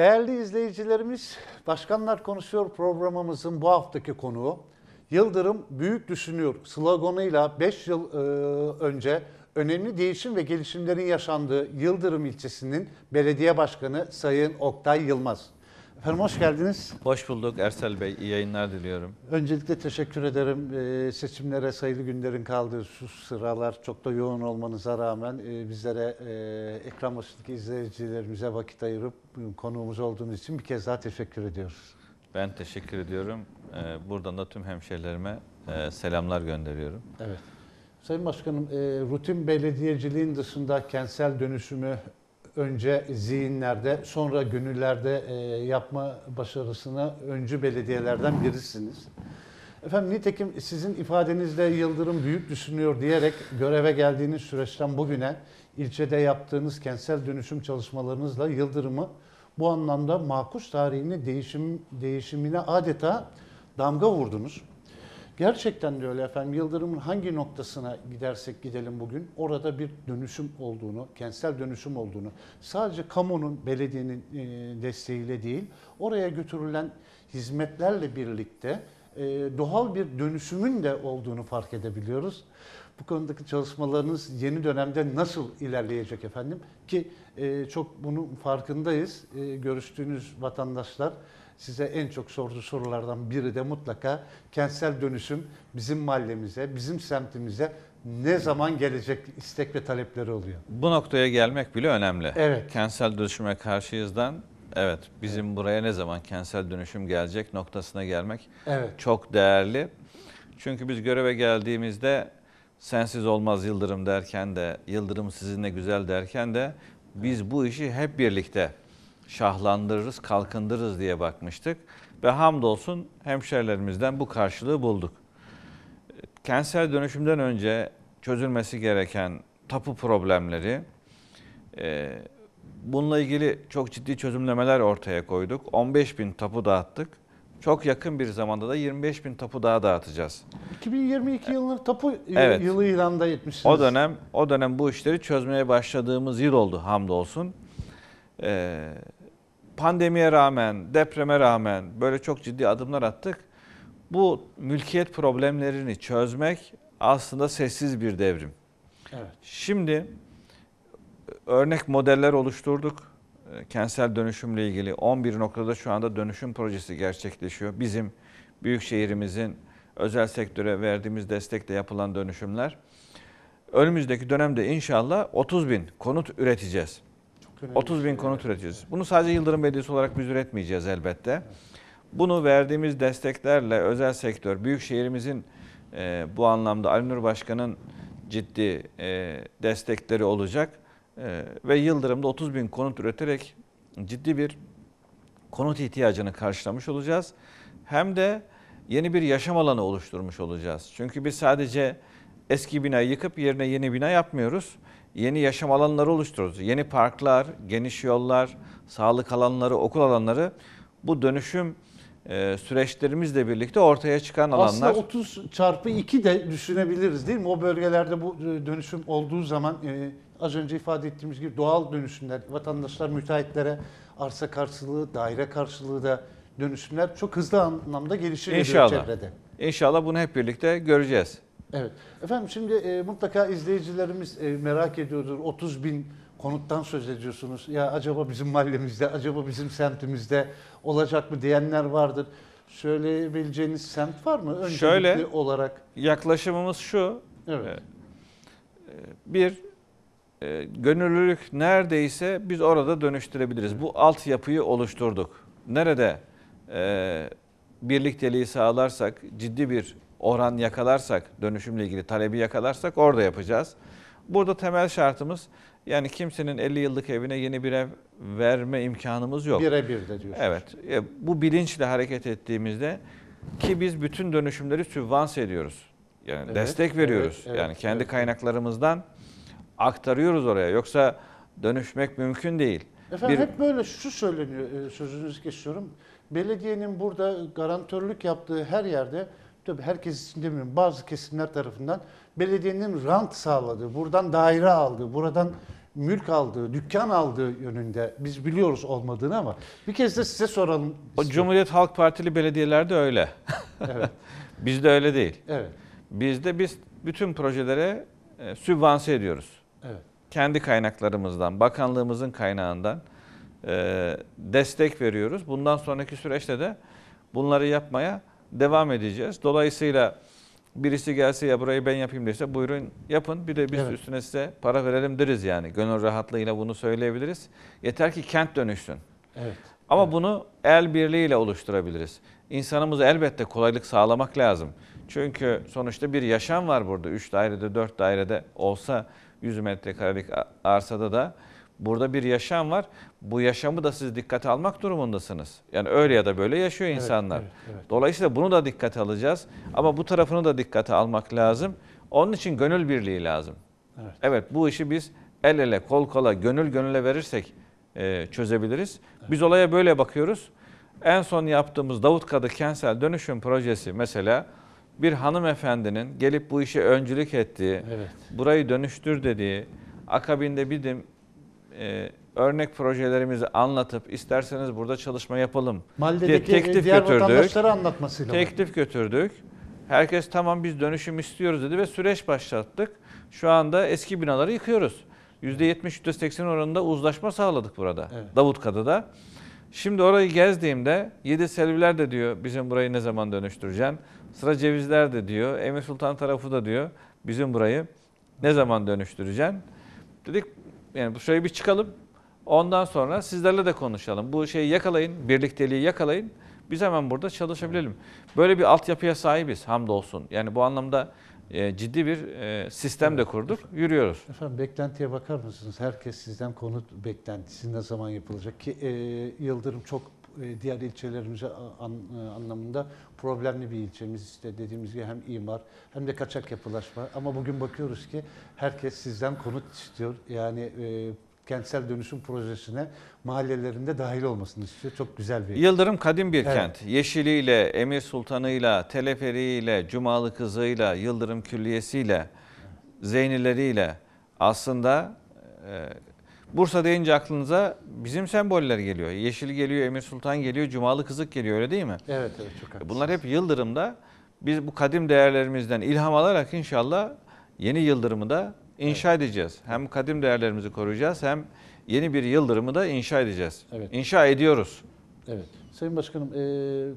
Değerli izleyicilerimiz, Başkanlar Konuşuyor programımızın bu haftaki konuğu Yıldırım Büyük Düşünüyor sloganıyla 5 yıl e, önce önemli değişim ve gelişimlerin yaşandığı Yıldırım ilçesinin belediye başkanı Sayın Oktay Yılmaz. Efendim hoş geldiniz. Hoş bulduk Ersel Bey. İyi yayınlar diliyorum. Öncelikle teşekkür ederim. Ee, seçimlere sayılı günlerin kaldığı şu sıralar çok da yoğun olmanıza rağmen e, bizlere e, ekran başındaki izleyicilerimize vakit ayırıp e, konuğumuz olduğunuz için bir kez daha teşekkür ediyoruz. Ben teşekkür ediyorum. Ee, buradan da tüm hemşehrilerime e, selamlar gönderiyorum. Evet. Sayın Başkanım, rutin belediyeciliğin dışında kentsel dönüşümü önce zihinlerde, sonra gönüllerde e, yapma başarısına öncü belediyelerden birisiniz. Efendim nitekim sizin ifadenizle Yıldırım büyük düşünüyor diyerek göreve geldiğiniz süreçten bugüne ilçede yaptığınız kentsel dönüşüm çalışmalarınızla Yıldırım'ı bu anlamda makus tarihini değişim, değişimine adeta damga vurdunuz. Gerçekten de öyle efendim. Yıldırım'ın hangi noktasına gidersek gidelim bugün orada bir dönüşüm olduğunu, kentsel dönüşüm olduğunu sadece kamunun, belediyenin e, desteğiyle değil oraya götürülen hizmetlerle birlikte e, doğal bir dönüşümün de olduğunu fark edebiliyoruz. Bu konudaki çalışmalarınız yeni dönemde nasıl ilerleyecek efendim? Ki e, çok bunun farkındayız. Görüştüğünüz vatandaşlar size en çok sorduğu sorulardan biri de mutlaka kentsel dönüşüm bizim mahallemize, bizim semtimize ne zaman gelecek istek ve talepleri oluyor. Bu noktaya gelmek bile önemli. Evet. Kentsel dönüşüme karşıyızdan evet bizim evet. buraya ne zaman kentsel dönüşüm gelecek noktasına gelmek evet. çok değerli. Çünkü biz göreve geldiğimizde sensiz olmaz Yıldırım derken de Yıldırım sizinle güzel derken de biz bu işi hep birlikte şahlandırırız, kalkındırırız diye bakmıştık. Ve hamdolsun hemşerilerimizden bu karşılığı bulduk. Kentsel dönüşümden önce çözülmesi gereken tapu problemleri, e, bununla ilgili çok ciddi çözümlemeler ortaya koyduk. 15 bin tapu dağıttık. Çok yakın bir zamanda da 25 bin tapu daha dağıtacağız. 2022 e, yılının tapu evet. yılı da etmişsiniz. O dönem o dönem bu işleri çözmeye başladığımız yıl oldu hamdolsun. Ee, pandemiye rağmen, depreme rağmen böyle çok ciddi adımlar attık. Bu mülkiyet problemlerini çözmek aslında sessiz bir devrim. Evet. Şimdi e, örnek modeller oluşturduk. E, kentsel dönüşümle ilgili 11 noktada şu anda dönüşüm projesi gerçekleşiyor. Bizim büyük şehrimizin özel sektöre verdiğimiz destekle yapılan dönüşümler. Önümüzdeki dönemde inşallah 30 bin konut üreteceğiz. 30 bin konut üreteceğiz. Bunu sadece Yıldırım Belediyesi olarak biz üretmeyeceğiz elbette. Bunu verdiğimiz desteklerle özel sektör, büyük şehrimizin e, bu anlamda Ali Nur Başkan'ın ciddi e, destekleri olacak. E, ve Yıldırım'da 30 bin konut üreterek ciddi bir konut ihtiyacını karşılamış olacağız. Hem de yeni bir yaşam alanı oluşturmuş olacağız. Çünkü biz sadece eski binayı yıkıp yerine yeni bina yapmıyoruz yeni yaşam alanları oluşturuyoruz, Yeni parklar, geniş yollar, sağlık alanları, okul alanları bu dönüşüm e, süreçlerimizle birlikte ortaya çıkan alanlar. Aslında 30 çarpı 2 de düşünebiliriz değil mi? O bölgelerde bu e, dönüşüm olduğu zaman e, az önce ifade ettiğimiz gibi doğal dönüşümler, vatandaşlar müteahhitlere arsa karşılığı, daire karşılığı da dönüşümler çok hızlı anlamda gelişir İnşallah. çevrede. İnşallah bunu hep birlikte göreceğiz. Evet. Efendim şimdi e, mutlaka izleyicilerimiz e, merak ediyordur. 30 bin konuttan söz ediyorsunuz. Ya acaba bizim mahallemizde, acaba bizim semtimizde olacak mı diyenler vardır. Söyleyebileceğiniz semt var mı? Öncelikli Şöyle, olarak. yaklaşımımız şu. Evet. E, e bir, e, gönüllülük neredeyse biz orada dönüştürebiliriz. Evet. Bu altyapıyı oluşturduk. Nerede e, birlikteliği sağlarsak ciddi bir oran yakalarsak, dönüşümle ilgili talebi yakalarsak orada yapacağız. Burada temel şartımız yani kimsenin 50 yıllık evine yeni bir ev verme imkanımız yok. Birebir de diyorsunuz. Evet. E, bu bilinçle hareket ettiğimizde ki biz bütün dönüşümleri sübvans ediyoruz. Yani evet, destek veriyoruz. Evet, evet, yani kendi evet. kaynaklarımızdan aktarıyoruz oraya. Yoksa dönüşmek mümkün değil. Efendim bir... hep böyle şu söyleniyor e, sözünüzü kesiyorum. Belediyenin burada garantörlük yaptığı her yerde tabii herkes için demiyorum bazı kesimler tarafından belediyenin rant sağladığı, buradan daire aldığı, buradan mülk aldığı, dükkan aldığı yönünde biz biliyoruz olmadığını ama bir kez de size soralım. O Cumhuriyet Halk Partili belediyelerde öyle. Evet. Bizde öyle değil. Evet. Bizde biz bütün projelere e, sübvanse ediyoruz. Evet. Kendi kaynaklarımızdan, bakanlığımızın kaynağından e, destek veriyoruz. Bundan sonraki süreçte de bunları yapmaya devam edeceğiz. Dolayısıyla birisi gelse ya burayı ben yapayım dese buyurun yapın. Bir de biz evet. üstüne size para verelim deriz yani. Gönül rahatlığıyla bunu söyleyebiliriz. Yeter ki kent dönüşsün. Evet. Ama evet. bunu el birliğiyle oluşturabiliriz. İnsanımıza elbette kolaylık sağlamak lazım. Çünkü sonuçta bir yaşam var burada. Üç dairede, dört dairede olsa 100 metrekarelik arsada da Burada bir yaşam var. Bu yaşamı da siz dikkate almak durumundasınız. Yani öyle ya da böyle yaşıyor insanlar. Evet, evet. Dolayısıyla bunu da dikkate alacağız. Ama bu tarafını da dikkate almak lazım. Onun için gönül birliği lazım. Evet, evet bu işi biz el ele, kol kola, gönül gönüle verirsek e, çözebiliriz. Evet. Biz olaya böyle bakıyoruz. En son yaptığımız Davutkadı Kentsel Dönüşüm Projesi mesela bir hanımefendinin gelip bu işe öncülük ettiği, evet. burayı dönüştür dediği, akabinde bir e, örnek projelerimizi anlatıp isterseniz burada çalışma yapalım Maldedeki diye teklif diğer götürdük. anlatmasıyla Teklif mı? götürdük. Herkes tamam biz dönüşüm istiyoruz dedi ve süreç başlattık. Şu anda eski binaları yıkıyoruz. %70-%80 oranında uzlaşma sağladık burada. Evet. Davutkadı'da. Şimdi orayı gezdiğimde Yedi Selviler de diyor bizim burayı ne zaman dönüştüreceksin? Sıra Cevizler de diyor. Emir Sultan tarafı da diyor bizim burayı ne zaman dönüştüreceksin? Dedik yani şöyle bir çıkalım. Ondan sonra sizlerle de konuşalım. Bu şeyi yakalayın, birlikteliği yakalayın. Biz hemen burada çalışabilelim. Böyle bir altyapıya sahibiz hamdolsun. Yani bu anlamda e, ciddi bir e, sistem de kurduk, yürüyoruz. Efendim beklentiye bakar mısınız? Herkes sizden konut beklentisi ne zaman yapılacak ki e, Yıldırım çok e, diğer ilçelerimize e, anlamında problemli bir ilçemiz. işte dediğimiz gibi hem imar hem de kaçak yapılaşma. Ama bugün bakıyoruz ki herkes sizden konut istiyor. Yani e, kentsel dönüşüm projesine mahallelerinde dahil olmasını istiyor. Çok güzel bir... Yıldırım kadim bir evet. kent. Yeşiliyle, Emir Sultanı'yla, Teleferi'yle, Cumalı Kızı'yla, Yıldırım Külliyesi'yle, Zeynileri'yle aslında Bursa deyince aklınıza bizim semboller geliyor. Yeşil geliyor, Emir Sultan geliyor, Cumalı Kızık geliyor öyle değil mi? Evet, evet çok haklısınız. E bunlar hep Yıldırım'da biz bu kadim değerlerimizden ilham alarak inşallah yeni Yıldırım'ı da inşa evet. edeceğiz. Hem kadim değerlerimizi koruyacağız hem yeni bir Yıldırım'ı da inşa edeceğiz. Evet. İnşa ediyoruz. Evet. Sayın Başkanım, e,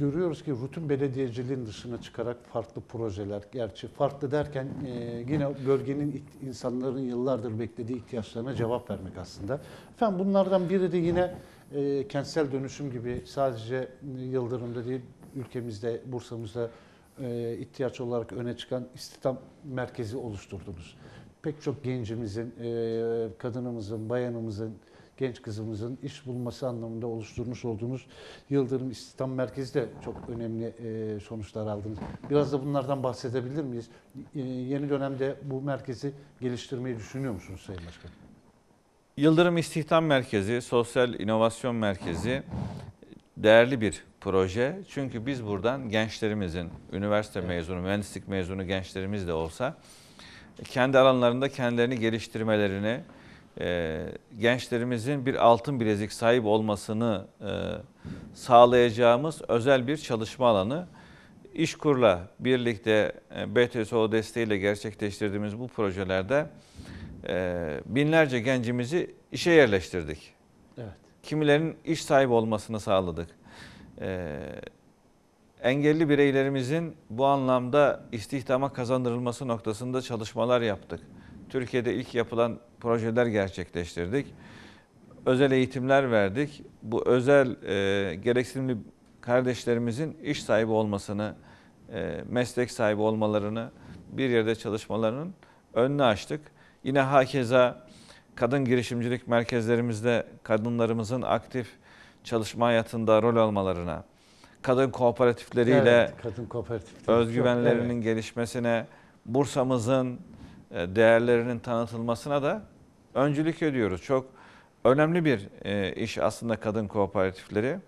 görüyoruz ki rutin belediyeciliğin dışına çıkarak farklı projeler, gerçi farklı derken e, yine bölgenin insanların yıllardır beklediği ihtiyaçlarına cevap vermek aslında. Efendim bunlardan biri de yine e, kentsel dönüşüm gibi sadece e, Yıldırım'da değil ülkemizde, Bursa'mızda e, ihtiyaç olarak öne çıkan istihdam merkezi oluşturdunuz. Pek çok gencimizin, e, kadınımızın, bayanımızın, genç kızımızın iş bulması anlamında oluşturmuş olduğunuz Yıldırım İstihdam Merkezi de çok önemli e, sonuçlar aldınız. Biraz da bunlardan bahsedebilir miyiz? E, yeni dönemde bu merkezi geliştirmeyi düşünüyor musunuz Sayın Başkan? Yıldırım İstihdam Merkezi, Sosyal İnovasyon Merkezi değerli bir proje. Çünkü biz buradan gençlerimizin, üniversite mezunu, mühendislik mezunu gençlerimiz de olsa kendi alanlarında kendilerini geliştirmelerini, e, gençlerimizin bir altın bilezik sahip olmasını e, sağlayacağımız özel bir çalışma alanı. İşkur'la birlikte e, BTSO desteğiyle gerçekleştirdiğimiz bu projelerde e, binlerce gencimizi işe yerleştirdik. Evet. Kimilerin iş sahibi olmasını sağladık. engelli bireylerimizin bu anlamda istihdama kazandırılması noktasında çalışmalar yaptık. Türkiye'de ilk yapılan projeler gerçekleştirdik. Özel eğitimler verdik. Bu özel e, gereksinimli kardeşlerimizin iş sahibi olmasını, e, meslek sahibi olmalarını, bir yerde çalışmalarının önünü açtık. Yine hakeza kadın girişimcilik merkezlerimizde kadınlarımızın aktif çalışma hayatında rol almalarına, kadın kooperatifleriyle evet, kadın kooperatifleri özgüvenlerinin çok, evet. gelişmesine, Bursa'mızın e, değerlerinin tanıtılmasına da öncülük ediyoruz. Çok önemli bir e, iş aslında kadın kooperatifleri.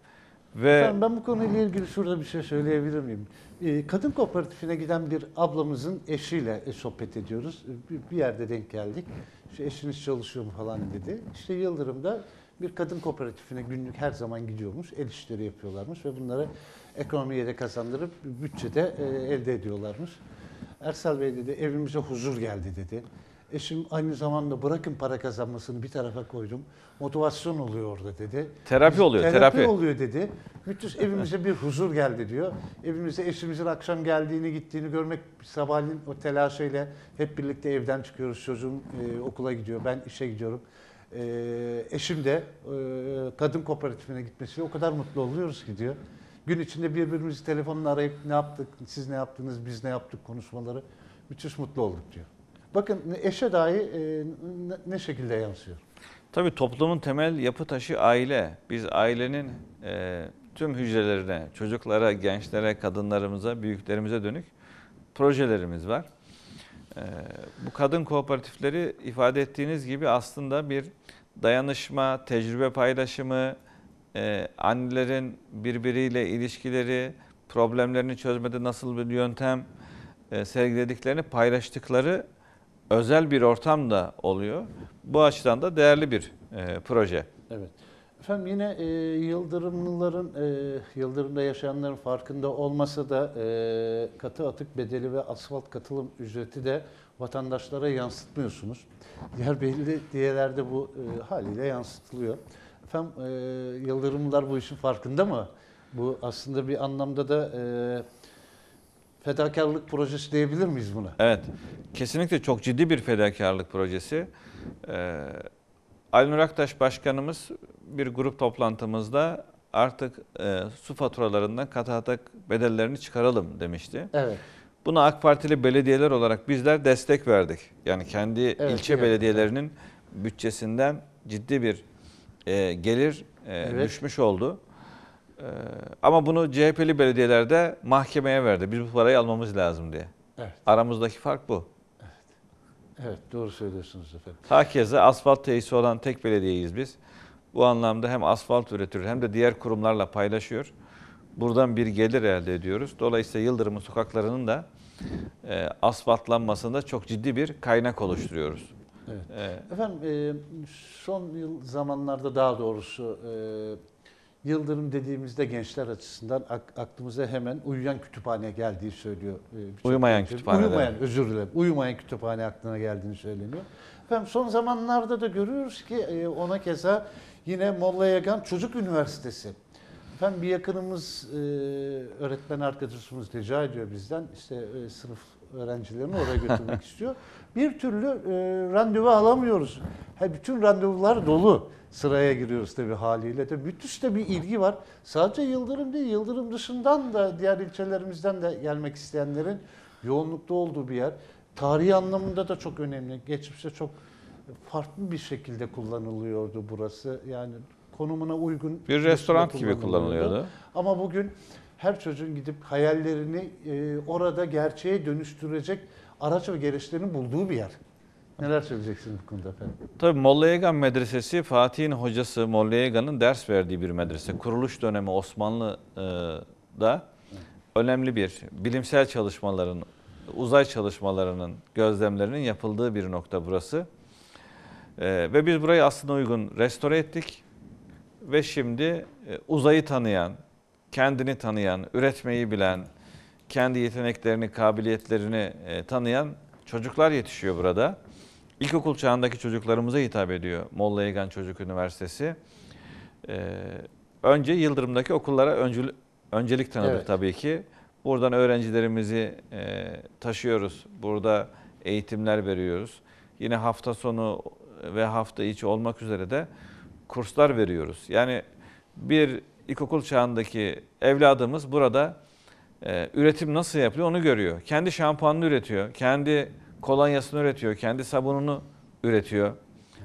Ve... Efendim ben bu konuyla ilgili şurada bir şey söyleyebilir miyim? E, kadın kooperatifine giden bir ablamızın eşiyle sohbet ediyoruz. Bir yerde denk geldik. Şu eşiniz çalışıyor mu falan dedi. İşte Yıldırım'da bir kadın kooperatifine günlük her zaman gidiyormuş. El işleri yapıyorlarmış ve bunları ekonomiye de kazandırıp bütçede elde ediyorlarmış. Ersel Bey dedi evimize huzur geldi dedi. Eşim aynı zamanda bırakın para kazanmasını bir tarafa koydum. Motivasyon oluyor orada dedi. Terapi Biz, oluyor, terapi. Terapi oluyor dedi. Müthiş evimize bir huzur geldi diyor. Evimize eşimizin akşam geldiğini gittiğini görmek sabahleyin o telaşıyla hep birlikte evden çıkıyoruz. Çocuğum e, okula gidiyor, ben işe gidiyorum. E, eşim de e, kadın kooperatifine gitmesiyle o kadar mutlu oluyoruz ki diyor. Gün içinde birbirimizi telefonla arayıp ne yaptık, siz ne yaptınız, biz ne yaptık konuşmaları müthiş mutlu olduk diyor. Bakın eşe dahi e, ne şekilde yansıyor? Tabii toplumun temel yapı taşı aile. Biz ailenin e, tüm hücrelerine, çocuklara, gençlere, kadınlarımıza, büyüklerimize dönük projelerimiz var. E, bu kadın kooperatifleri ifade ettiğiniz gibi aslında bir dayanışma, tecrübe paylaşımı, e, annelerin birbiriyle ilişkileri, problemlerini çözmede nasıl bir yöntem e, sergilediklerini paylaştıkları özel bir ortam da oluyor. Bu açıdan da değerli bir e, proje. Evet. Efendim yine e, Yıldırımlıların, e, Yıldırım'da yaşayanların farkında olmasa da e, katı atık bedeli ve asfalt katılım ücreti de vatandaşlara yansıtmıyorsunuz. Diğer belli diyelerde bu e, haliyle yansıtılıyor tam e, Yıldırımlar bu işin farkında mı? Bu aslında bir anlamda da e, fedakarlık projesi diyebilir miyiz buna? Evet. Kesinlikle çok ciddi bir fedakarlık projesi. E, Aynur Aktaş Başkanımız bir grup toplantımızda artık e, su faturalarından katatak bedellerini çıkaralım demişti. Evet. Buna AK Partili belediyeler olarak bizler destek verdik. Yani kendi evet, ilçe evet. belediyelerinin bütçesinden ciddi bir e, gelir e, evet. düşmüş oldu. E, ama bunu CHP'li belediyelerde mahkemeye verdi. Biz bu parayı almamız lazım diye. Evet. Aramızdaki fark bu. Evet, evet doğru söylüyorsunuz efendim. Herkese asfalt teyisi olan tek belediyeyiz biz. Bu anlamda hem asfalt üretiyor hem de diğer kurumlarla paylaşıyor. Buradan bir gelir elde ediyoruz. Dolayısıyla Yıldırım'ın sokaklarının da e, asfaltlanmasında çok ciddi bir kaynak oluşturuyoruz. Evet. Ee, Efendim e, son yıl zamanlarda daha doğrusu e, Yıldırım dediğimizde gençler açısından aklımıza hemen uyuyan kütüphane geldiği söylüyor. E, uyumayan kütüphane. Uyumayan, özür dilerim. Uyumayan kütüphane aklına geldiğini söyleniyor. Efendim son zamanlarda da görüyoruz ki ona keza yine Molla Yagan Çocuk Üniversitesi. Efendim bir yakınımız, öğretmen arkadaşımız rica ediyor bizden. işte e, sınıf öğrencilerini oraya götürmek istiyor. Bir türlü e, randevu alamıyoruz. Ha, bütün randevular dolu. Sıraya giriyoruz tabii haliyle. Tabii müthiş de bir ilgi var. Sadece Yıldırım değil, Yıldırım dışından da diğer ilçelerimizden de gelmek isteyenlerin yoğunlukta olduğu bir yer. Tarihi anlamında da çok önemli. Geçmişte çok farklı bir şekilde kullanılıyordu burası. Yani konumuna uygun bir restoran gibi kullanılıyordu. Ama bugün her çocuğun gidip hayallerini e, orada gerçeğe dönüştürecek araç ve gereçlerini bulduğu bir yer. Neler söyleyeceksiniz bu konuda efendim? Tabii Molla Yegan Medresesi Fatih'in hocası Molla Yegan'ın ders verdiği bir medrese. Kuruluş dönemi Osmanlı'da e, önemli bir bilimsel çalışmaların, uzay çalışmalarının, gözlemlerinin yapıldığı bir nokta burası. Ee, ve biz burayı aslında uygun restore ettik ve şimdi e, uzayı tanıyan, kendini tanıyan, üretmeyi bilen, kendi yeteneklerini, kabiliyetlerini e, tanıyan çocuklar yetişiyor burada. İlkokul çağındaki çocuklarımıza hitap ediyor Molla Yegan Çocuk Üniversitesi. E, önce Yıldırım'daki okullara öncül, öncelik tanıdık evet. tabii ki. Buradan öğrencilerimizi e, taşıyoruz. Burada eğitimler veriyoruz. Yine hafta sonu ve hafta içi olmak üzere de kurslar veriyoruz. Yani bir ilkokul çağındaki evladımız burada e, üretim nasıl yapılıyor onu görüyor. Kendi şampuanını üretiyor, kendi kolonyasını üretiyor, kendi sabununu üretiyor.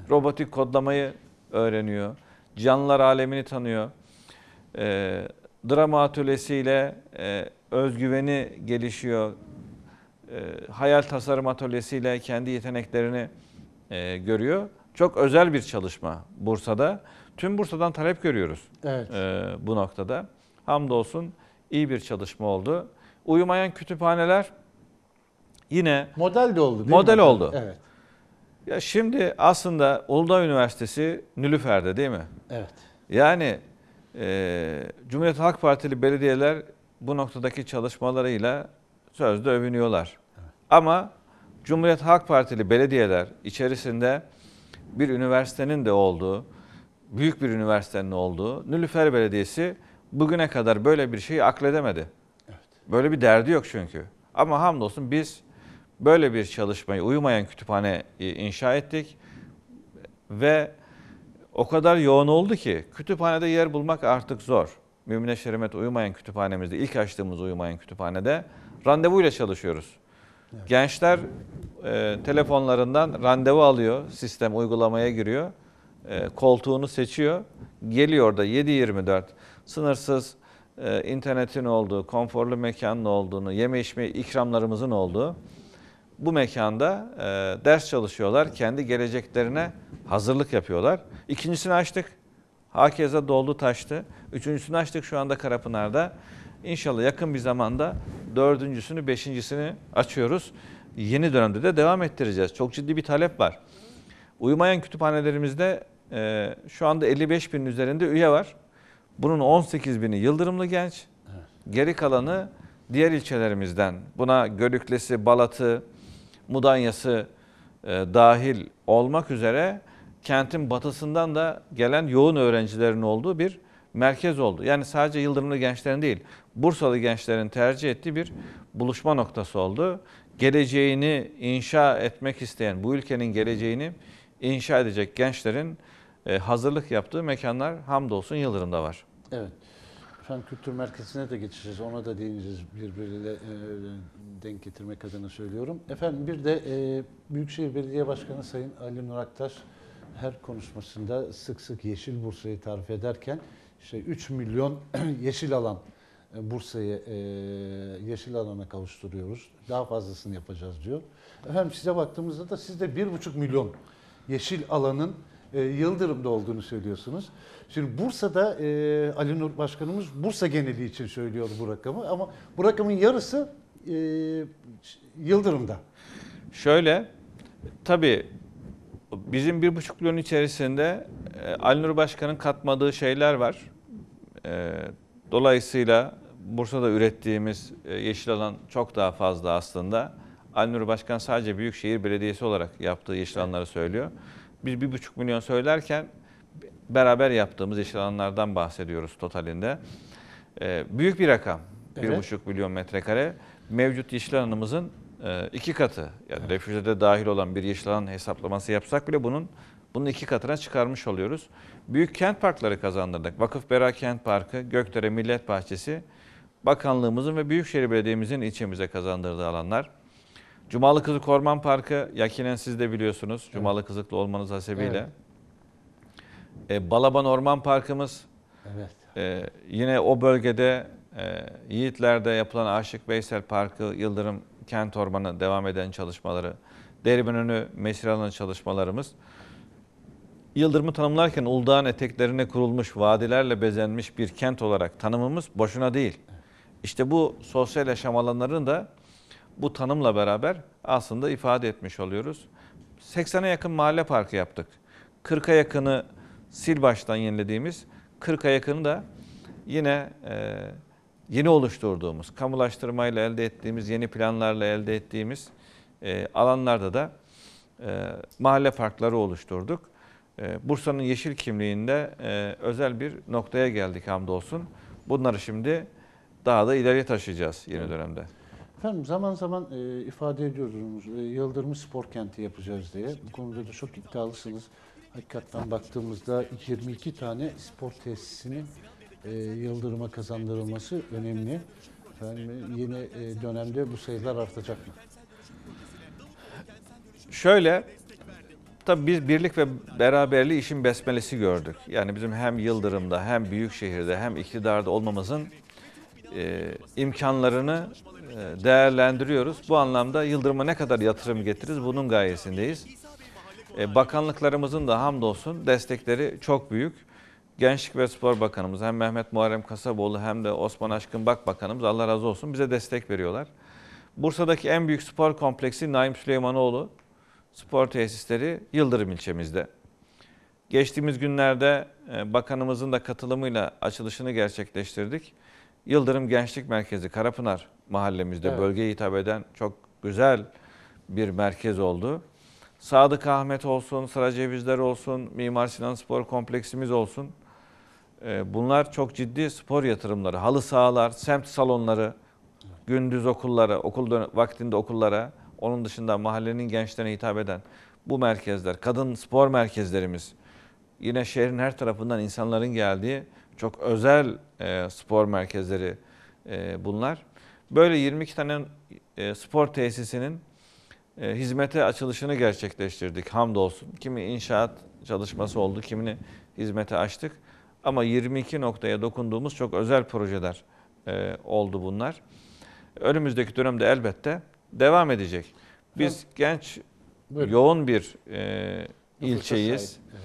Robotik kodlamayı öğreniyor. Canlılar alemini tanıyor. E, drama atölyesiyle e, özgüveni gelişiyor. E, hayal tasarım atölyesiyle kendi yeteneklerini e, görüyor. Çok özel bir çalışma Bursa'da tüm Bursa'dan talep görüyoruz evet. e, bu noktada. Hamdolsun iyi bir çalışma oldu. Uyumayan kütüphaneler yine model de oldu. Değil model mi? oldu. Evet. Ya şimdi aslında Uludağ Üniversitesi Nülüfer'de değil mi? Evet. Yani e, Cumhuriyet Halk Partili belediyeler bu noktadaki çalışmalarıyla sözde övünüyorlar. Evet. Ama Cumhuriyet Halk Partili belediyeler içerisinde bir üniversitenin de olduğu, büyük bir üniversitenin olduğu Nülüfer Belediyesi bugüne kadar böyle bir şeyi akledemedi. Evet. Böyle bir derdi yok çünkü. Ama hamdolsun biz böyle bir çalışmayı uyumayan kütüphane e, inşa ettik ve o kadar yoğun oldu ki kütüphanede yer bulmak artık zor. Mümine Şerimet Uyumayan Kütüphanemizde, ilk açtığımız Uyumayan Kütüphanede randevuyla çalışıyoruz. Gençler e, telefonlarından randevu alıyor, sistem uygulamaya giriyor e, koltuğunu seçiyor. Geliyor da 7-24 sınırsız e, internetin olduğu, konforlu mekanın olduğunu, yeme içme ikramlarımızın olduğu bu mekanda e, ders çalışıyorlar. Kendi geleceklerine hazırlık yapıyorlar. İkincisini açtık. Hakeza doldu taştı. Üçüncüsünü açtık şu anda Karapınar'da. İnşallah yakın bir zamanda dördüncüsünü, beşincisini açıyoruz. Yeni dönemde de devam ettireceğiz. Çok ciddi bir talep var. Uyumayan kütüphanelerimizde e, şu anda 55 bin üzerinde üye var. Bunun 18 bini Yıldırımlı genç, geri kalanı diğer ilçelerimizden. Buna Görüklesi, Balatı, Mudanyası e, dahil olmak üzere kentin batısından da gelen yoğun öğrencilerin olduğu bir merkez oldu. Yani sadece Yıldırımlı gençlerin değil, Bursalı gençlerin tercih ettiği bir buluşma noktası oldu. Geleceğini inşa etmek isteyen, bu ülkenin geleceğini inşa edecek gençlerin e, hazırlık yaptığı mekanlar hamdolsun Yıldırım'da var. Evet. Efendim kültür merkezine de geçeceğiz. Ona da değineceğiz birbiriyle e, denk getirmek adına söylüyorum. Efendim bir de e, Büyükşehir Belediye Başkanı Sayın Ali Nur Aktaş her konuşmasında sık sık Yeşil Bursa'yı tarif ederken işte 3 milyon yeşil alan e, Bursa'yı e, yeşil alana kavuşturuyoruz. Daha fazlasını yapacağız diyor. Efendim size baktığımızda da sizde 1,5 milyon yeşil alanın e, Yıldırım'da olduğunu söylüyorsunuz. Şimdi Bursa'da e, Ali Nur Başkanımız Bursa geneli için söylüyor bu rakamı ama bu rakamın yarısı e, Yıldırım'da. Şöyle, tabii bizim bir buçuk yılın içerisinde e, Ali Nur Başkan'ın katmadığı şeyler var. E, dolayısıyla Bursa'da ürettiğimiz e, yeşil alan çok daha fazla aslında. Ali Nur Başkan sadece Büyükşehir Belediyesi olarak yaptığı yeşil alanları söylüyor. Biz bir buçuk milyon söylerken beraber yaptığımız yeşil alanlardan bahsediyoruz totalinde. E, büyük bir rakam. Evet. Bir buçuk milyon metrekare. Mevcut yeşil alanımızın e, iki katı. Yani evet. refüjede dahil olan bir yeşil alan hesaplaması yapsak bile bunun bunun iki katına çıkarmış oluyoruz. Büyük kent parkları kazandırdık. Vakıf Bera Kent Parkı, Gökdere Millet Bahçesi, bakanlığımızın ve Büyükşehir Belediye'mizin ilçemize kazandırdığı alanlar. Cumalı Kızık Orman Parkı yakinen siz de biliyorsunuz. Cumalı evet. Kızıklı olmanız hasebiyle. Evet. E, Balaban Orman Parkımız evet. e, yine o bölgede e, Yiğitler'de yapılan Aşık Beysel Parkı, Yıldırım Kent Ormanı devam eden çalışmaları, Derinönü Mesir Alanı çalışmalarımız. Yıldırım'ı tanımlarken Uludağ'ın eteklerine kurulmuş, vadilerle bezenmiş bir kent olarak tanımımız boşuna değil. İşte bu sosyal yaşam alanlarının da bu tanımla beraber aslında ifade etmiş oluyoruz. 80'e yakın mahalle parkı yaptık. 40'a yakını sil baştan yenilediğimiz, 40'a yakını da yine e, yeni oluşturduğumuz, kamulaştırmayla elde ettiğimiz, yeni planlarla elde ettiğimiz e, alanlarda da e, mahalle parkları oluşturduk. E, Bursa'nın yeşil kimliğinde e, özel bir noktaya geldik hamdolsun. Bunları şimdi daha da ileriye taşıyacağız yeni dönemde. Efendim zaman zaman e, ifade ediyordunuz, e, Yıldırım Spor Kenti yapacağız diye. Bu konuda da çok iddialısınız. Hakikaten baktığımızda 22 tane spor tesisinin e, Yıldırım'a kazandırılması önemli. Efendim, yine e, dönemde bu sayılar artacak mı? Şöyle, tabii biz birlik ve beraberliği işin besmelesi gördük. Yani bizim hem Yıldırım'da hem büyük şehirde hem iktidarda olmamızın e, imkanlarını e, değerlendiriyoruz. Bu anlamda Yıldırım'a ne kadar yatırım getiririz bunun gayesindeyiz. E, bakanlıklarımızın da hamdolsun destekleri çok büyük. Gençlik ve Spor Bakanımız hem Mehmet Muharrem Kasaboğlu hem de Osman Aşkın Bak Bakanımız Allah razı olsun bize destek veriyorlar. Bursa'daki en büyük spor kompleksi Naim Süleymanoğlu spor tesisleri Yıldırım ilçemizde. Geçtiğimiz günlerde e, bakanımızın da katılımıyla açılışını gerçekleştirdik. Yıldırım Gençlik Merkezi Karapınar mahallemizde evet. bölgeye hitap eden çok güzel bir merkez oldu. Sadık Ahmet olsun, Sıra Cevizler olsun, Mimar Sinan Spor Kompleksimiz olsun. Ee, bunlar çok ciddi spor yatırımları. Halı sahalar, semt salonları, gündüz okullara, okul vaktinde okullara, onun dışında mahallenin gençlerine hitap eden bu merkezler, kadın spor merkezlerimiz, yine şehrin her tarafından insanların geldiği çok özel e, spor merkezleri e, bunlar. Böyle 22 tane e, spor tesisinin e, hizmete açılışını gerçekleştirdik hamdolsun. Kimi inşaat çalışması oldu, kimini hizmete açtık. Ama 22 noktaya dokunduğumuz çok özel projeler e, oldu bunlar. Önümüzdeki dönemde elbette devam edecek. Biz genç, Buyurun. yoğun bir e, ilçeyiz. evet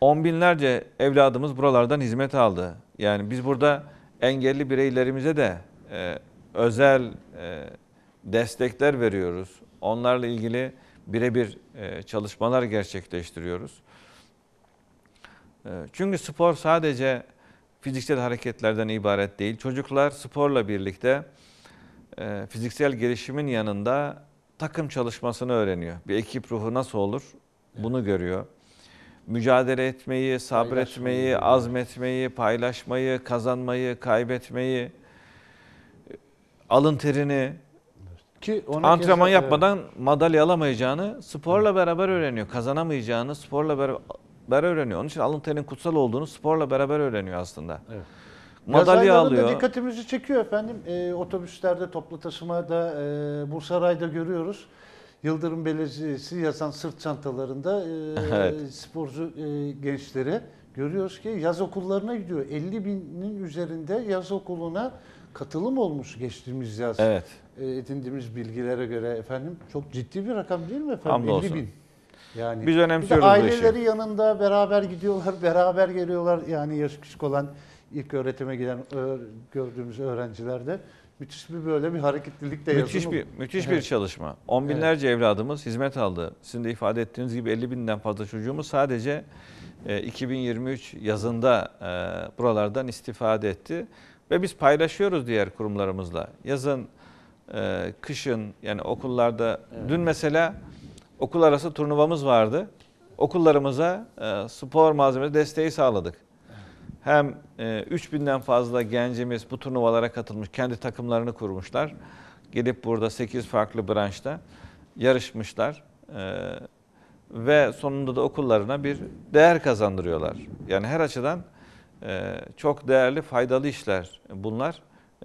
on binlerce evladımız buralardan hizmet aldı. Yani biz burada engelli bireylerimize de e, özel e, destekler veriyoruz. Onlarla ilgili birebir e, çalışmalar gerçekleştiriyoruz. E, çünkü spor sadece fiziksel hareketlerden ibaret değil. Çocuklar sporla birlikte e, fiziksel gelişimin yanında takım çalışmasını öğreniyor. Bir ekip ruhu nasıl olur bunu evet. görüyor mücadele etmeyi, sabretmeyi, azmetmeyi, paylaşmayı, kazanmayı, kaybetmeyi, e, alın terini ki ona antrenman keza, yapmadan e, madalya alamayacağını sporla beraber öğreniyor. Kazanamayacağını sporla beraber öğreniyor. Onun için alın terinin kutsal olduğunu sporla beraber öğreniyor aslında. Evet. Madalya alıyor. Da dikkatimizi çekiyor efendim. E, otobüslerde, toplu taşımada, e, Bursaray'da görüyoruz. Yıldırım Belediyesi yazan sırt çantalarında e, evet. sporcu e, gençleri görüyoruz ki yaz okullarına gidiyor. 50 binin üzerinde yaz okuluna katılım olmuş geçtiğimiz yaz. Evet. E, edindiğimiz bilgilere göre efendim çok ciddi bir rakam değil mi efendim? Hamdolsun. 50 bin. Yani biz önemsiyoruz. Aileleri yanında beraber gidiyorlar, beraber geliyorlar. Yani yaş küçük olan ilk öğretime giden gördüğümüz öğrencilerde Müthiş bir böyle bir hareketlilik de müthiş bir, müthiş evet. bir çalışma. On binlerce evet. evladımız hizmet aldı. Sizin de ifade ettiğiniz gibi 50 binden fazla çocuğumuz sadece 2023 e, yazında e, buralardan istifade etti. Ve biz paylaşıyoruz diğer kurumlarımızla. Yazın, e, kışın yani okullarda. Evet. Dün mesela okul arası turnuvamız vardı. Okullarımıza spor malzeme desteği sağladık hem e, 3000'den fazla gencimiz bu turnuvalara katılmış, kendi takımlarını kurmuşlar. Gelip burada 8 farklı branşta yarışmışlar e, ve sonunda da okullarına bir değer kazandırıyorlar. Yani her açıdan e, çok değerli, faydalı işler bunlar.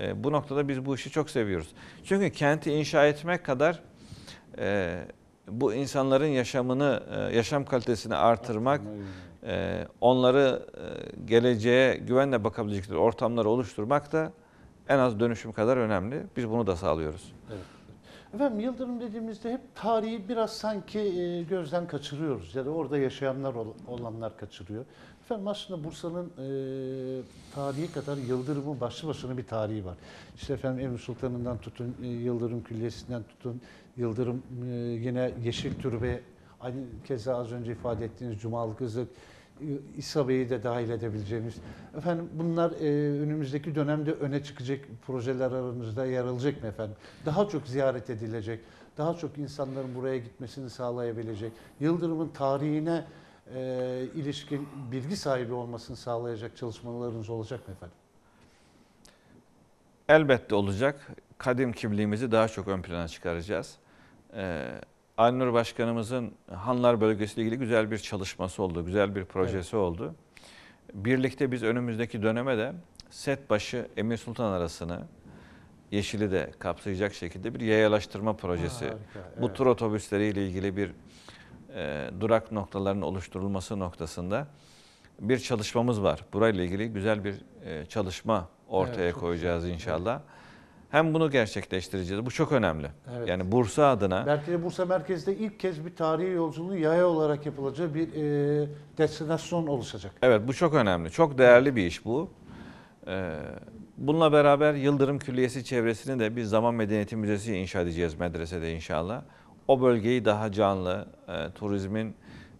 E, bu noktada biz bu işi çok seviyoruz. Çünkü kenti inşa etmek kadar bu insanların yaşamını, yaşam kalitesini artırmak, ee, onları e, geleceğe güvenle bakabilecekleri ortamları oluşturmak da en az dönüşüm kadar önemli. Biz bunu da sağlıyoruz. Evet. Efendim Yıldırım dediğimizde hep tarihi biraz sanki e, gözden kaçırıyoruz ya da orada yaşayanlar olanlar kaçırıyor. Efendim aslında Bursa'nın e, tarihi kadar Yıldırım'ın başlı başına bir tarihi var. İşte efendim Emir Sultan'ından tutun, Yıldırım Küllesi'nden tutun, Yıldırım yine Yeşil Türbe Aynı keza az önce ifade ettiğiniz Cumalı Kızlık, İsa de dahil edebileceğimiz. Efendim bunlar e, önümüzdeki dönemde öne çıkacak projeler aranızda yer alacak mı efendim? Daha çok ziyaret edilecek, daha çok insanların buraya gitmesini sağlayabilecek, Yıldırım'ın tarihine e, ilişkin bilgi sahibi olmasını sağlayacak çalışmalarınız olacak mı efendim? Elbette olacak. Kadim kimliğimizi daha çok ön plana çıkaracağız. Ee, Aynur Başkanımızın Hanlar bölgesiyle ilgili güzel bir çalışması oldu, güzel bir projesi evet. oldu. Birlikte biz önümüzdeki döneme de Setbaşı Emir Sultan arasını Yeşil'i de kapsayacak şekilde bir yayalaştırma projesi. Aa, harika, evet. Bu tur otobüsleriyle ilgili bir e, durak noktalarının oluşturulması noktasında bir çalışmamız var. Burayla ilgili güzel bir e, çalışma ortaya evet, koyacağız güzel. inşallah. Evet. Hem bunu gerçekleştireceğiz. Bu çok önemli. Evet. Yani Bursa adına. Belki de Bursa merkezde ilk kez bir tarihi yolculuğu yaya olarak yapılacak bir e, destinasyon oluşacak. Evet bu çok önemli. Çok değerli bir iş bu. Ee, bununla beraber Yıldırım Külliyesi çevresini de bir zaman medeniyeti müzesi inşa edeceğiz medresede inşallah. O bölgeyi daha canlı, e, turizmin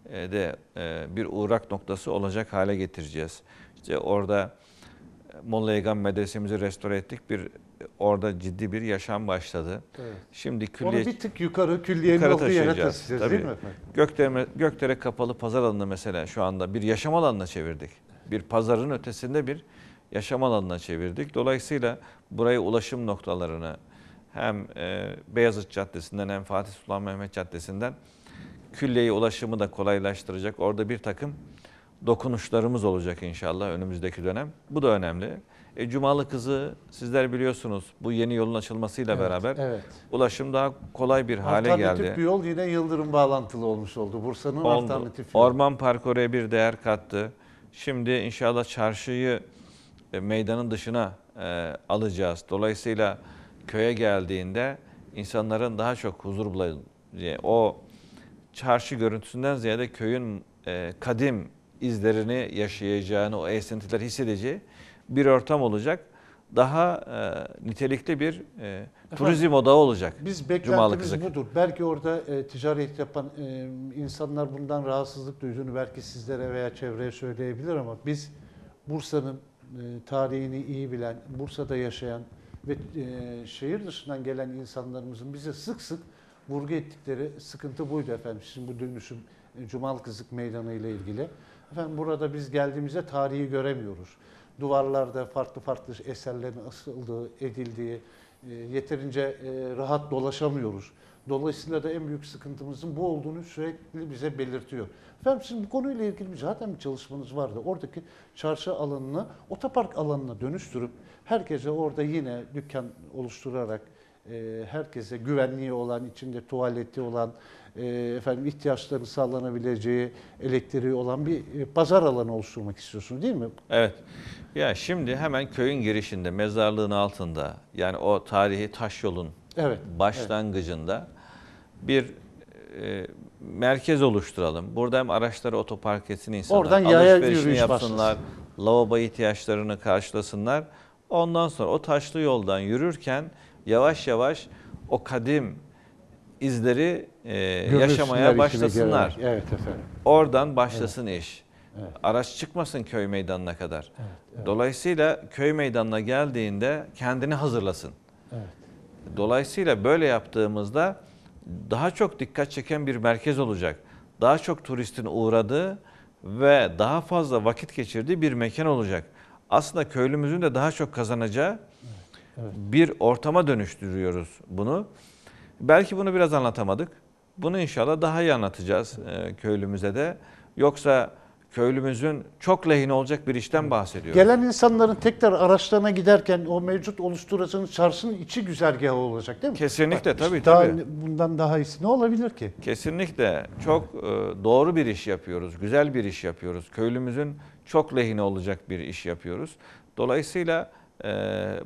e, de e, bir uğrak noktası olacak hale getireceğiz. İşte orada e, Molla Yegan Medresemizi restore ettik. Bir orada ciddi bir yaşam başladı. Evet. Şimdi külliye... Onu bir tık yukarı külliyenin yukarı olduğu yere taşıyacağız Tabii. değil mi efendim? Gökdere, Gökdere Kapalı Pazar Alanı'nı mesela şu anda bir yaşam alanına çevirdik. Bir pazarın ötesinde bir yaşam alanına çevirdik. Dolayısıyla buraya ulaşım noktalarını hem e, Beyazıt Caddesi'nden hem Fatih Sultan Mehmet Caddesi'nden külliyeye ulaşımı da kolaylaştıracak. Orada bir takım dokunuşlarımız olacak inşallah önümüzdeki dönem. Bu da önemli. E, Cumalı kızı sizler biliyorsunuz bu yeni yolun açılmasıyla evet, beraber evet. ulaşım daha kolay bir hale alternatif geldi. Alternatif bir yol yine Yıldırım bağlantılı olmuş oldu. Bursa'nın alternatif yolu. Orman Park oraya bir değer kattı. Şimdi inşallah çarşıyı e, meydanın dışına e, alacağız. Dolayısıyla köye geldiğinde insanların daha çok huzur bulabileceği o çarşı görüntüsünden ziyade köyün e, kadim izlerini yaşayacağını, o esintiler hissedeceği bir ortam olacak. Daha e, nitelikli bir e, Efendim, turizm odağı olacak. Biz beklentimiz budur. Belki orada e, ticaret yapan e, insanlar bundan rahatsızlık duyduğunu belki sizlere veya çevreye söyleyebilir ama biz Bursa'nın e, tarihini iyi bilen, Bursa'da yaşayan ve e, şehir dışından gelen insanlarımızın bize sık sık vurgu ettikleri sıkıntı buydu efendim. Şimdi bu dönüşüm e, Cumal Kızık Meydanı ile ilgili. Efendim burada biz geldiğimizde tarihi göremiyoruz duvarlarda farklı farklı eserlerin asıldığı, edildiği, e, yeterince e, rahat dolaşamıyoruz. Dolayısıyla da en büyük sıkıntımızın bu olduğunu sürekli bize belirtiyor. Efendim sizin bu konuyla ilgili zaten bir çalışmanız vardı. Oradaki çarşı alanını otopark alanına dönüştürüp herkese orada yine dükkan oluşturarak e, herkese güvenliği olan, içinde tuvaleti olan, e, efendim ihtiyaçların sağlanabileceği elektriği olan bir e, pazar alanı oluşturmak istiyorsunuz değil mi? Evet. Ya şimdi hemen köyün girişinde, mezarlığın altında yani o tarihi taş yolun evet, başlangıcında evet. bir e, merkez oluşturalım. Burada hem araçları otopark etsin insanlar, Oradan alışverişini yapsınlar, başlasın. lavabo ihtiyaçlarını karşılasınlar. Ondan sonra o taşlı yoldan yürürken yavaş yavaş o kadim izleri e, yaşamaya başlasınlar. Evet efendim. Oradan başlasın evet. iş. Evet. Araç çıkmasın köy meydanına kadar. Evet, evet. Dolayısıyla köy meydanına geldiğinde kendini hazırlasın. Evet. Dolayısıyla böyle yaptığımızda daha çok dikkat çeken bir merkez olacak. Daha çok turistin uğradığı ve daha fazla vakit geçirdiği bir mekan olacak. Aslında köylümüzün de daha çok kazanacağı evet, evet. bir ortama dönüştürüyoruz bunu. Belki bunu biraz anlatamadık. Bunu inşallah daha iyi anlatacağız e, köylümüze de. Yoksa köylümüzün çok lehine olacak bir işten bahsediyoruz. Gelen insanların tekrar araçlarına giderken o mevcut oluşturasının çarşının içi güzergahı olacak değil mi? Kesinlikle Bak, tabii işte tabii. Daha, bundan daha iyisi ne olabilir ki? Kesinlikle çok e, doğru bir iş yapıyoruz, güzel bir iş yapıyoruz. Köylümüzün çok lehine olacak bir iş yapıyoruz. Dolayısıyla e,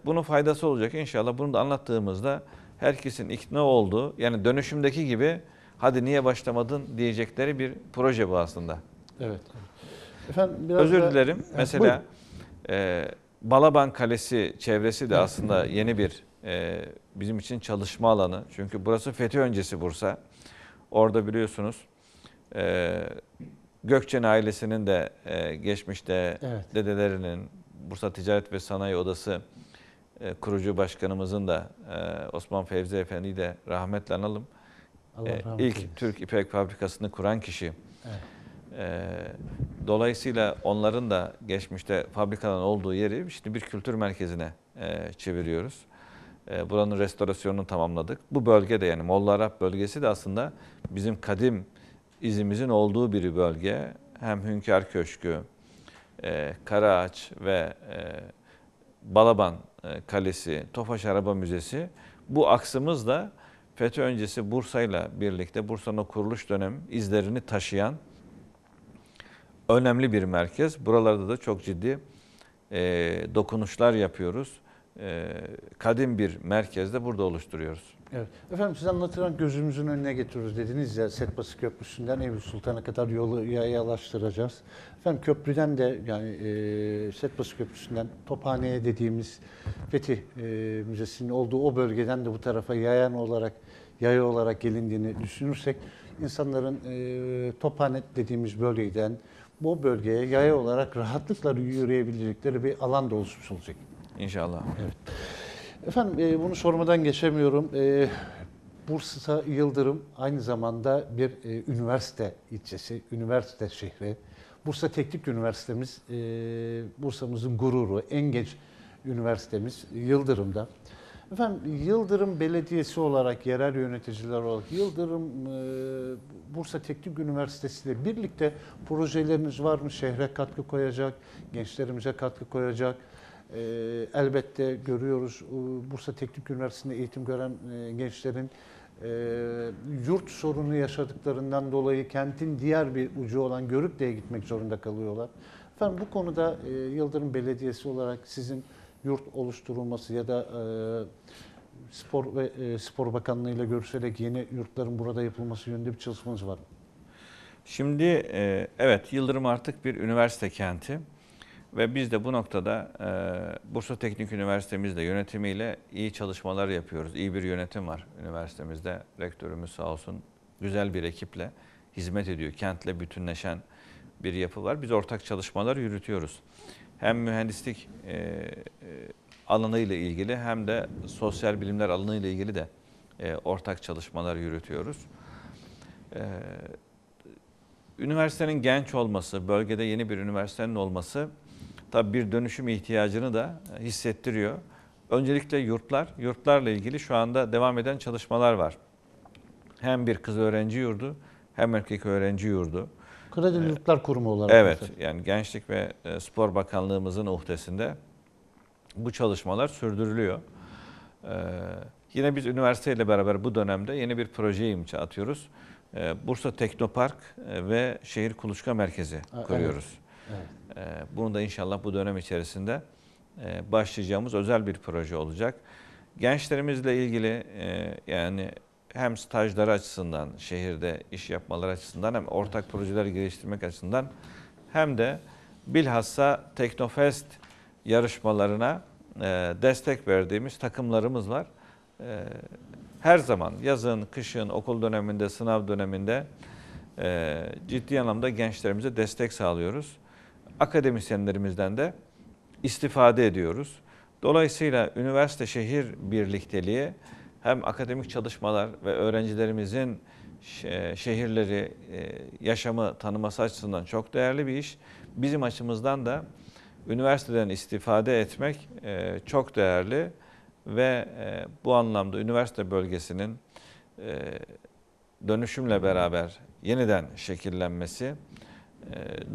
bunun faydası olacak inşallah. Bunu da anlattığımızda herkesin ikna olduğu yani dönüşümdeki gibi hadi niye başlamadın diyecekleri bir proje bu aslında. Evet. Efendim, biraz Özür dilerim. Evet, Mesela e, Balaban Kalesi çevresi de aslında yeni bir e, bizim için çalışma alanı. Çünkü burası Fethi öncesi Bursa. Orada biliyorsunuz e, Gökçen ailesinin de e, geçmişte evet. dedelerinin Bursa Ticaret ve Sanayi Odası e, kurucu başkanımızın da e, Osman Fevzi Efendi'yi de rahmetle analım e, ilk Türk İpek Fabrikası'nı kuran kişi. Evet. E, dolayısıyla onların da geçmişte fabrikadan olduğu yeri şimdi bir kültür merkezine e, çeviriyoruz. E, buranın restorasyonunu tamamladık. Bu bölge de yani Molla Arap bölgesi de aslında bizim kadim izimizin olduğu bir bölge. Hem Hünkar Köşkü, e, Karaağaç ve e, Balaban e, Kalesi, Tofaş Araba Müzesi bu aksımızla FETÖ öncesi Bursa'yla birlikte Bursa'nın kuruluş dönemi izlerini taşıyan önemli bir merkez. Buralarda da çok ciddi e, dokunuşlar yapıyoruz. E, kadim bir merkezde burada oluşturuyoruz. Evet. Efendim siz anlatırken gözümüzün önüne getiriyoruz dediniz ya Setbası Köprüsü'nden Eyüp Sultan'a kadar yolu yayalaştıracağız. Efendim köprüden de yani e, Setbası Köprüsü'nden Tophane'ye dediğimiz Fethi e, Müzesi'nin olduğu o bölgeden de bu tarafa yayan olarak yaya olarak gelindiğini düşünürsek insanların e, Topanet dediğimiz bölgeden bu bölgeye yaya olarak rahatlıkla yürüyebilecekleri bir alan da oluşmuş olacak. İnşallah. Evet. Efendim e, bunu sormadan geçemiyorum. E, Bursa Yıldırım aynı zamanda bir e, üniversite ilçesi, üniversite şehri. Bursa Teknik Üniversitemiz, e, Bursa'mızın gururu, en genç üniversitemiz Yıldırım'da. Efendim Yıldırım Belediyesi olarak, yerel yöneticiler olarak, Yıldırım e, Bursa Teknik Üniversitesi ile birlikte projeleriniz var mı? Şehre katkı koyacak, gençlerimize katkı koyacak. E, elbette görüyoruz e, Bursa Teknik Üniversitesi'nde eğitim gören e, gençlerin e, yurt sorunu yaşadıklarından dolayı kentin diğer bir ucu olan Görükle'ye gitmek zorunda kalıyorlar. Efendim bu konuda e, Yıldırım Belediyesi olarak sizin yurt oluşturulması ya da e, spor ve e, spor bakanlığıyla görüşerek yeni yurtların burada yapılması yönünde bir çalışmanız var. mı? Şimdi e, evet Yıldırım artık bir üniversite kenti ve biz de bu noktada e, Bursa Teknik Üniversitemizle yönetimiyle iyi çalışmalar yapıyoruz. İyi bir yönetim var üniversitemizde. Rektörümüz sağ olsun güzel bir ekiple hizmet ediyor. Kentle bütünleşen bir yapı var. Biz ortak çalışmalar yürütüyoruz hem mühendislik e, e, alanıyla ilgili hem de sosyal bilimler alanıyla ilgili de e, ortak çalışmalar yürütüyoruz. E, üniversitenin genç olması, bölgede yeni bir üniversitenin olması tabii bir dönüşüm ihtiyacını da hissettiriyor. Öncelikle yurtlar, yurtlarla ilgili şu anda devam eden çalışmalar var. Hem bir kız öğrenci yurdu hem erkek öğrenci yurdu. Kredi Yurtlar Kurumu olarak. Evet. Mesela. Yani Gençlik ve e, Spor Bakanlığımızın uhdesinde bu çalışmalar sürdürülüyor. Ee, yine biz üniversiteyle beraber bu dönemde yeni bir proje imza atıyoruz. Ee, Bursa Teknopark e, ve Şehir Kuluçka Merkezi kuruyoruz. Evet. Evet. Ee, bunu da inşallah bu dönem içerisinde e, başlayacağımız özel bir proje olacak. Gençlerimizle ilgili yani hem stajları açısından, şehirde iş yapmaları açısından hem ortak projeler geliştirmek açısından hem de bilhassa Teknofest yarışmalarına e, destek verdiğimiz takımlarımız var. E, her zaman yazın, kışın, okul döneminde, sınav döneminde e, ciddi anlamda gençlerimize destek sağlıyoruz. Akademisyenlerimizden de istifade ediyoruz. Dolayısıyla üniversite şehir birlikteliği hem akademik çalışmalar ve öğrencilerimizin şehirleri, e, yaşamı tanıması açısından çok değerli bir iş. Bizim açımızdan da üniversiteden istifade etmek e, çok değerli ve e, bu anlamda üniversite bölgesinin dönüşümle beraber yeniden şekillenmesi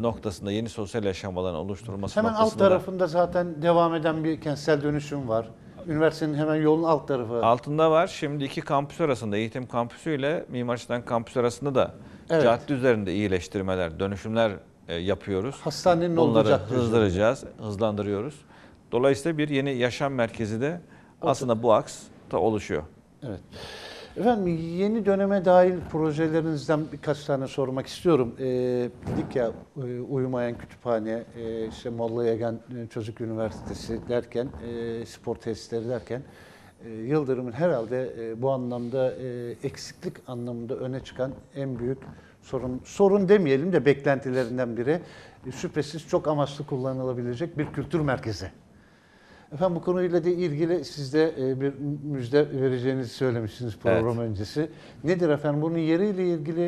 noktasında yeni sosyal yaşam alanı oluşturulması Hemen noktasında... Hemen alt tarafında zaten devam eden bir kentsel dönüşüm var üniversitenin hemen yolun alt tarafı. Altında var. Şimdi iki kampüs arasında, eğitim kampüsü ile Mimar Sinan kampüsü arasında da evet. cadde üzerinde iyileştirmeler, dönüşümler e, yapıyoruz. Hastanenin onları olacak. hızdıracağız, hızlandırıyoruz. Dolayısıyla bir yeni yaşam merkezi de aslında bu aks da oluşuyor. Evet. Efendim yeni döneme dair projelerinizden birkaç tane sormak istiyorum. E, dedik ya e, uyumayan kütüphane, e, işte Molla Yagan e, Çocuk Üniversitesi derken, e, spor tesisleri derken e, Yıldırım'ın herhalde e, bu anlamda e, eksiklik anlamında öne çıkan en büyük sorun, sorun demeyelim de beklentilerinden biri e, şüphesiz çok amaçlı kullanılabilecek bir kültür merkezi. Efendim bu konuyla da ilgili sizde e, bir müjde vereceğinizi söylemiştiniz program evet. öncesi. Nedir efendim? Bunun yeriyle ilgili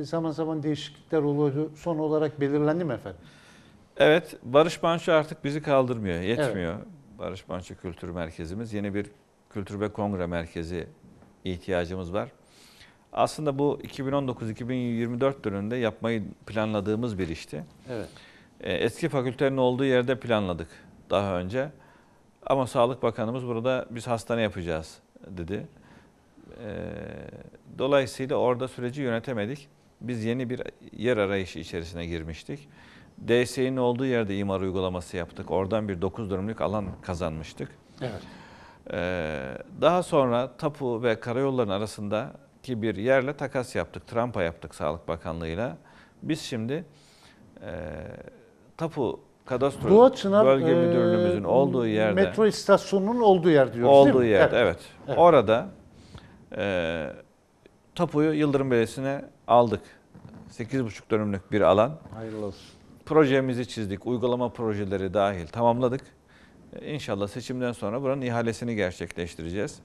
e, zaman zaman değişiklikler oluyor. Son olarak belirlendi mi efendim? Evet, Barış Manço artık bizi kaldırmıyor, yetmiyor. Evet. Barış Manço Kültür Merkezimiz. Yeni bir kültür ve kongre merkezi ihtiyacımız var. Aslında bu 2019-2024 döneminde yapmayı planladığımız bir işti. Evet. E, eski fakültenin olduğu yerde planladık daha önce. Ama Sağlık Bakanımız burada biz hastane yapacağız dedi. Ee, dolayısıyla orada süreci yönetemedik. Biz yeni bir yer arayışı içerisine girmiştik. DSE'nin olduğu yerde imar uygulaması yaptık. Oradan bir 9 dönümlük alan kazanmıştık. Evet. Ee, daha sonra tapu ve karayolların arasındaki bir yerle takas yaptık. Trampa yaptık Sağlık Bakanlığı'yla. Biz şimdi e, tapu kadastro Doğu Çınar, bölge e, müdürlüğümüzün olduğu yerde. Metro istasyonunun olduğu yer diyoruz Olduğu değil mi? yerde evet. evet. Orada e, tapuyu Yıldırım Belediyesi'ne aldık. 8,5 dönümlük bir alan. Hayırlı olsun. Projemizi çizdik. Uygulama projeleri dahil tamamladık. İnşallah seçimden sonra buranın ihalesini gerçekleştireceğiz.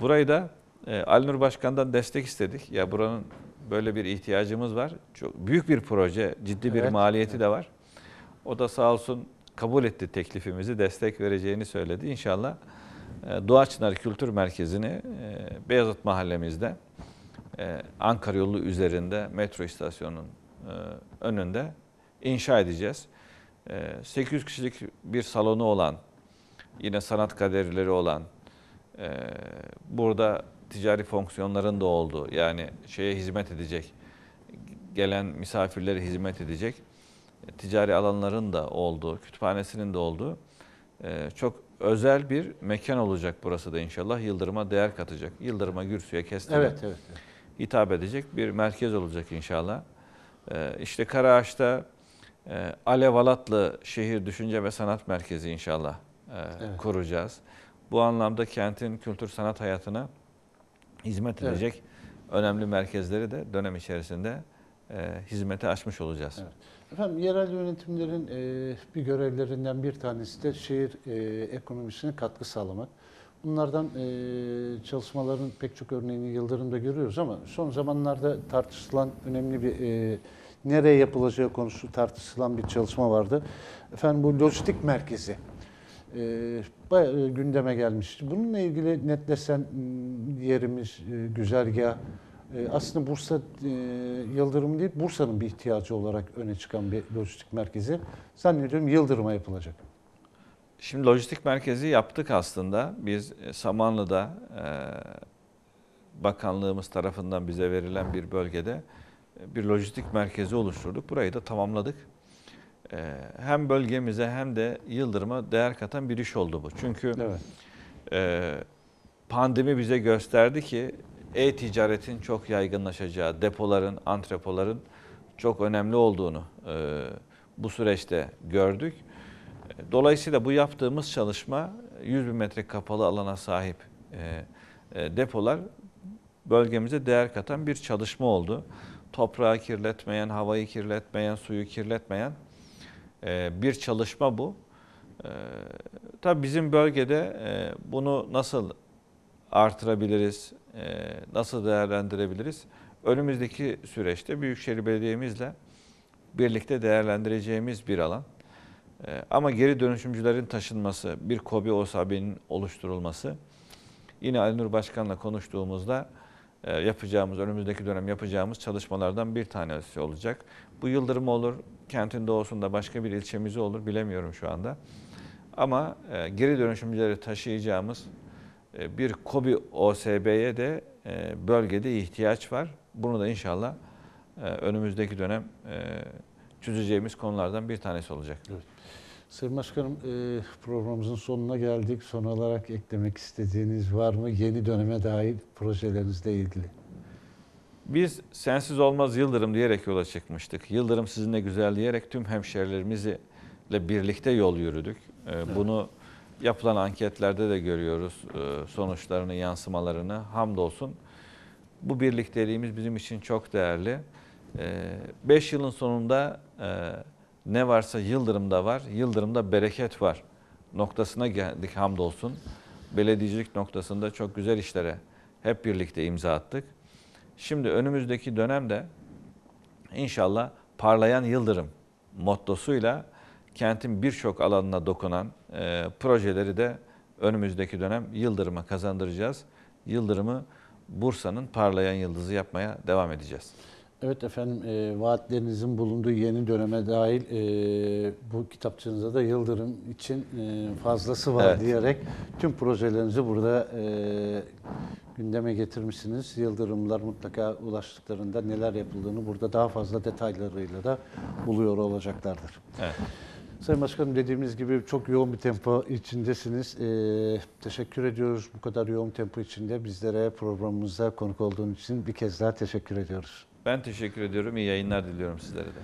Burayı da e, Alnur Başkan'dan destek istedik. Ya buranın böyle bir ihtiyacımız var. Çok büyük bir proje, ciddi bir evet, maliyeti evet. de var. O da sağ olsun kabul etti teklifimizi, destek vereceğini söyledi. İnşallah e, Doğaçlar Kültür Merkezi'ni e, Beyazıt mahallemizde e, Ankara yolu üzerinde metro istasyonunun önünde inşa edeceğiz. 800 kişilik bir salonu olan, yine sanat kaderleri olan, burada ticari fonksiyonların da olduğu, yani şeye hizmet edecek, gelen misafirlere hizmet edecek ticari alanların da olduğu, kütüphanesinin de olduğu e, çok özel bir mekan olacak burası da inşallah. Yıldırım'a değer katacak. Yıldırım'a, Gürsü'ye, Kestir'e evet, evet, evet. hitap edecek bir merkez olacak inşallah. E, işte Karaağaç'ta e, Alev Alatlı Şehir Düşünce ve Sanat Merkezi inşallah evet. kuracağız. Bu anlamda kentin kültür sanat hayatına hizmet edecek evet. önemli merkezleri de dönem içerisinde hizmete açmış olacağız. Evet. Efendim yerel yönetimlerin e, bir görevlerinden bir tanesi de şehir e, ekonomisine katkı sağlamak. Bunlardan e, çalışmaların pek çok örneğini Yıldırım'da görüyoruz ama son zamanlarda tartışılan önemli bir e, nereye yapılacağı konusu tartışılan bir çalışma vardı. Efendim bu lojistik merkezi e, bayağı e, gündeme gelmişti. Bununla ilgili netlesen yerimiz, e, güzergah, ee, aslında Bursa e, Yıldırım değil, Bursa'nın bir ihtiyacı olarak öne çıkan bir lojistik merkezi. Zannediyorum Yıldırım'a yapılacak. Şimdi lojistik merkezi yaptık aslında. Biz e, Samanlı'da e, bakanlığımız tarafından bize verilen bir bölgede bir lojistik merkezi oluşturduk. Burayı da tamamladık. Hem bölgemize hem de Yıldırım'a değer katan bir iş oldu bu. Çünkü evet. pandemi bize gösterdi ki e-ticaretin çok yaygınlaşacağı, depoların, antrepoların çok önemli olduğunu e, bu süreçte gördük. Dolayısıyla bu yaptığımız çalışma 100 bin metre kapalı alana sahip e, e, depolar bölgemize değer katan bir çalışma oldu. Toprağı kirletmeyen, havayı kirletmeyen, suyu kirletmeyen e, bir çalışma bu. E, tabii bizim bölgede e, bunu nasıl artırabiliriz, ee, nasıl değerlendirebiliriz? Önümüzdeki süreçte Büyükşehir Belediye'mizle birlikte değerlendireceğimiz bir alan. Ee, ama geri dönüşümcülerin taşınması, bir kobi OSABİ'nin oluşturulması, yine Ali Başkan'la konuştuğumuzda e, yapacağımız, önümüzdeki dönem yapacağımız çalışmalardan bir tanesi olacak. Bu Yıldırım olur, kentin doğusunda başka bir ilçemiz olur bilemiyorum şu anda. Ama e, geri dönüşümcüleri taşıyacağımız e, bir Kobi OSB'ye de e, bölgede ihtiyaç var. Bunu da inşallah e, önümüzdeki dönem çözeceğimiz konulardan bir tanesi olacak. Evet. Sayın Başkanım programımızın sonuna geldik. Son olarak eklemek istediğiniz var mı yeni döneme dair projelerinizle ilgili? Biz sensiz olmaz Yıldırım diyerek yola çıkmıştık. Yıldırım sizinle güzel diyerek tüm hemşerilerimizle birlikte yol yürüdük. Bunu evet yapılan anketlerde de görüyoruz e, sonuçlarını, yansımalarını. Hamdolsun bu birlikteliğimiz bizim için çok değerli. 5 e, yılın sonunda e, ne varsa Yıldırım'da var, Yıldırım'da bereket var noktasına geldik hamdolsun. Belediyecilik noktasında çok güzel işlere hep birlikte imza attık. Şimdi önümüzdeki dönemde inşallah parlayan Yıldırım mottosuyla kentin birçok alanına dokunan, e, projeleri de önümüzdeki dönem Yıldırım'a kazandıracağız. Yıldırım'ı Bursa'nın parlayan yıldızı yapmaya devam edeceğiz. Evet efendim, e, vaatlerinizin bulunduğu yeni döneme dahil e, bu kitapçığınıza da Yıldırım için e, fazlası var evet. diyerek tüm projelerinizi burada e, gündeme getirmişsiniz. Yıldırımlar mutlaka ulaştıklarında neler yapıldığını burada daha fazla detaylarıyla da buluyor olacaklardır. Evet. Sayın Başkanım dediğimiz gibi çok yoğun bir tempo içindesiniz. Ee, teşekkür ediyoruz bu kadar yoğun tempo içinde bizlere programımıza konuk olduğun için bir kez daha teşekkür ediyoruz. Ben teşekkür ediyorum. İyi yayınlar diliyorum sizlere de.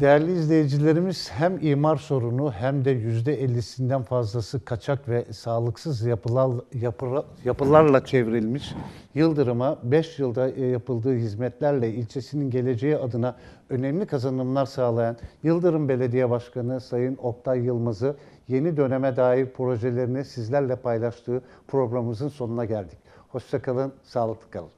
Değerli izleyicilerimiz hem imar sorunu hem de yüzde %50'sinden fazlası kaçak ve sağlıksız yapılar, yapıra, yapılarla çevrilmiş Yıldırım'a 5 yılda e, yapıldığı hizmetlerle ilçesinin geleceği adına önemli kazanımlar sağlayan Yıldırım Belediye Başkanı Sayın Oktay Yılmaz'ı yeni döneme dair projelerini sizlerle paylaştığı programımızın sonuna geldik. Hoşçakalın, sağlıklı kalın.